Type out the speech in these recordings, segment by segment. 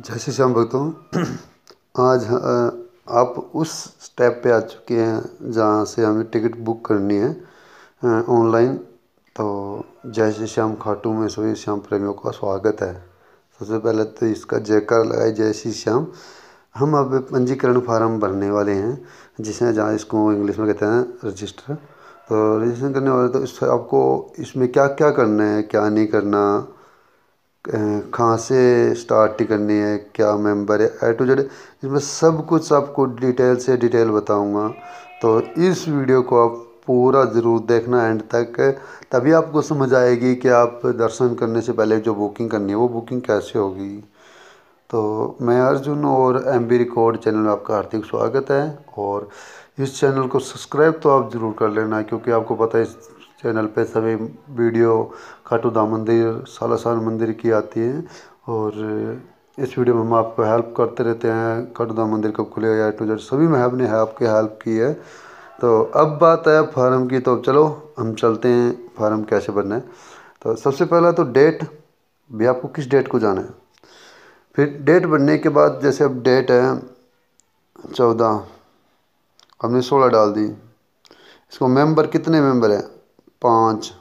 जय श्री श्याम भक्तों आज आप उस स्टेप पे आ चुके हैं जहाँ से हमें टिकट बुक करनी है ऑनलाइन तो जय श्री श्याम खाटू में सभी श्याम प्रेमियों का स्वागत है सबसे पहले तो इसका जयकार लगाए जय श्री श्याम हम अब पंजीकरण फार्म भरने वाले हैं जिसे जहाँ इसको इंग्लिश में कहते हैं रजिस्टर तो रजिस्ट्रेशन करने वाले तो इस आपको इसमें क्या क्या करना है क्या नहीं करना कहाँ से स्टार्ट करनी है क्या मेंबर है ए टू जेड इसमें सब कुछ आपको डिटेल से डिटेल बताऊंगा तो इस वीडियो को आप पूरा ज़रूर देखना एंड तक तभी आपको समझ आएगी कि आप दर्शन करने से पहले जो बुकिंग करनी है वो बुकिंग कैसे होगी तो मैं अर्जुन और एम बी रिकॉर्ड चैनल में आपका हार्दिक स्वागत है और इस चैनल को सब्सक्राइब तो आप ज़रूर कर लेना क्योंकि आपको पता है इस चैनल पे सभी वीडियो खाटू धाम मंदिर सालासर मंदिर की आती है और इस वीडियो में हम आपको हेल्प करते रहते हैं खाटू धाम मंदिर कब खुलेगा या टू जेड सभी में हमने आपकी हेल्प की है तो अब बात है फार्म की तो चलो हम चलते हैं फार्म कैसे बनना है तो सबसे पहला तो डेट भी आपको किस डेट को जाना है फिर डेट बनने के बाद जैसे अब डेट है चौदह हमने सोलह डाल दी इसको मेंबर कितने मेंबर हैं पाँच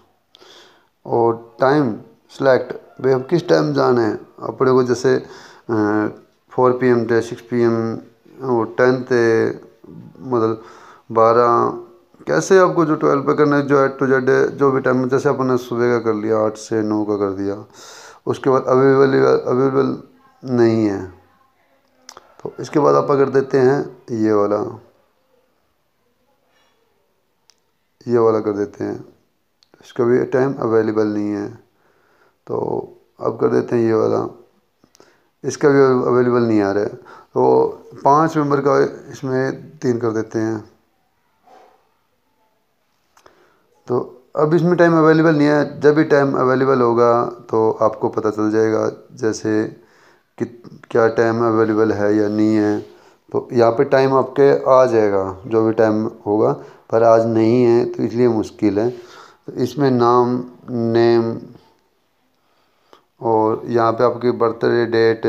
और टाइम सेलेक्ट भाई हम किस टाइम जाना है अपने को जैसे फोर पी एम थे सिक्स पी एम और टेन थे मतलब बारह कैसे आपको जो ट्वेल्व पे करना है जो एट टू जेड जो भी टाइम जैसे अपन ने सुबह का कर लिया आठ से नौ का कर दिया उसके बाद अवेलेबल अवेलेबल नहीं है तो इसके बाद आप कर देते हैं ये वाला ये वाला कर देते हैं इसका भी टाइम अवेलेबल नहीं है तो अब कर देते हैं ये वाला इसका भी अवेलेबल नहीं आ रहा है तो पाँच मेंबर का इसमें तीन कर देते हैं तो अब इसमें टाइम अवेलेबल नहीं है जब भी टाइम अवेलेबल होगा तो आपको पता चल जाएगा जैसे कि क्या टाइम अवेलेबल है या नहीं है तो यहाँ पे टाइम आपके आ जाएगा जो भी टाइम होगा पर आज नहीं है तो इसलिए मुश्किल है तो इसमें नाम नेम और यहाँ पे आपकी बर्थडे डेट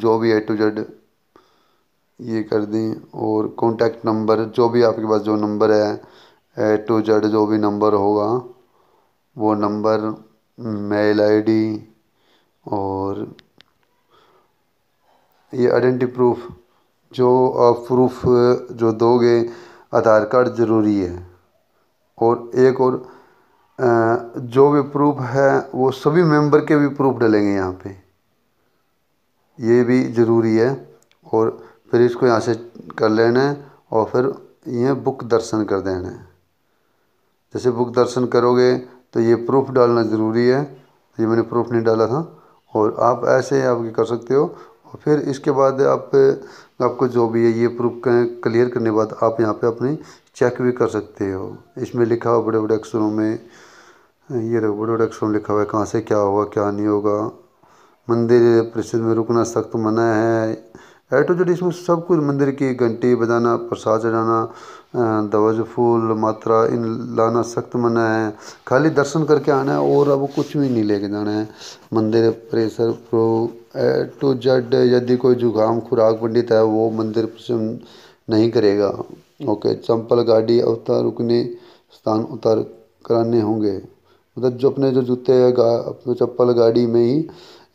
जो भी ए टू जेड ये कर दें और कॉन्टैक्ट नंबर जो भी आपके पास जो नंबर है ए टू जेड जो भी नंबर होगा वो नंबर मेल आईडी और ये आइडेंटी प्रूफ जो आप प्रूफ जो दोगे आधार कार्ड ज़रूरी है और एक और जो भी प्रूफ है वो सभी मेंबर के भी प्रूफ डलेंगे यहाँ पे ये भी ज़रूरी है और फिर इसको यहाँ से कर लेना है और फिर ये बुक दर्शन कर देना है जैसे बुक दर्शन करोगे तो ये प्रूफ डालना ज़रूरी है ये मैंने प्रूफ नहीं डाला था और आप ऐसे आप कर सकते हो और फिर इसके बाद आप आपको जो भी है ये प्रूफ क्लियर करने के बाद आप यहाँ पे अपनी चेक भी कर सकते हो इसमें लिखा हुआ बड़े बड़े अक्षरों में ये बड़े बड़े अक्षरों में लिखा हुआ है कहाँ से क्या होगा क्या नहीं होगा मंदिर प्रसिद्ध में रुकना सख्त मना है एटो टू जेड इसमें सब कुछ मंदिर की घंटी बजाना प्रसाद चढ़ाना दवज फूल मात्रा इन लाना सख्त मना है खाली दर्शन करके आना है और अब कुछ भी नहीं लेके जाना है मंदिर परिसर प्रो ए टू जेड यदि कोई जुकाम खुराक पंडित है वो मंदिर नहीं करेगा ओके चंपल गाड़ी अवतार रुकने स्थान उतार कराने होंगे मतलब जो अपने जो जूते अपने चप्पल गाड़ी में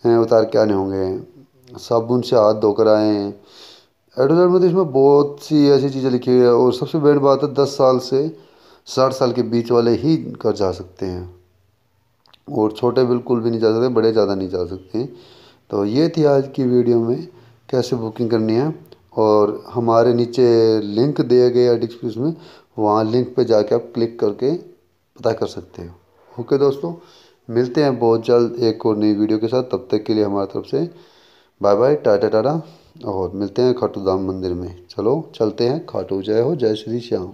ही उतार के आने होंगे साबुन से हाथ धोकर आए एडवर्टाइज में तो इसमें बहुत सी ऐसी चीज़ें लिखी हुई है और सबसे बेड बात है दस साल से साठ साल के बीच वाले ही कर जा सकते हैं और छोटे बिल्कुल भी नहीं जा सकते बड़े ज़्यादा नहीं जा सकते तो ये थी आज की वीडियो में कैसे बुकिंग करनी है और हमारे नीचे लिंक दिया गया डिस्क्रिप्शन में वहाँ लिंक पे जाके आप क्लिक करके पता कर सकते हो ओके दोस्तों मिलते हैं बहुत जल्द एक और नई वीडियो के साथ तब तक के लिए हमारी तरफ से बाय बाय टाटा टाटा और मिलते हैं खाटू धाम मंदिर में चलो चलते हैं खाटू जय हो जय श्री श्याम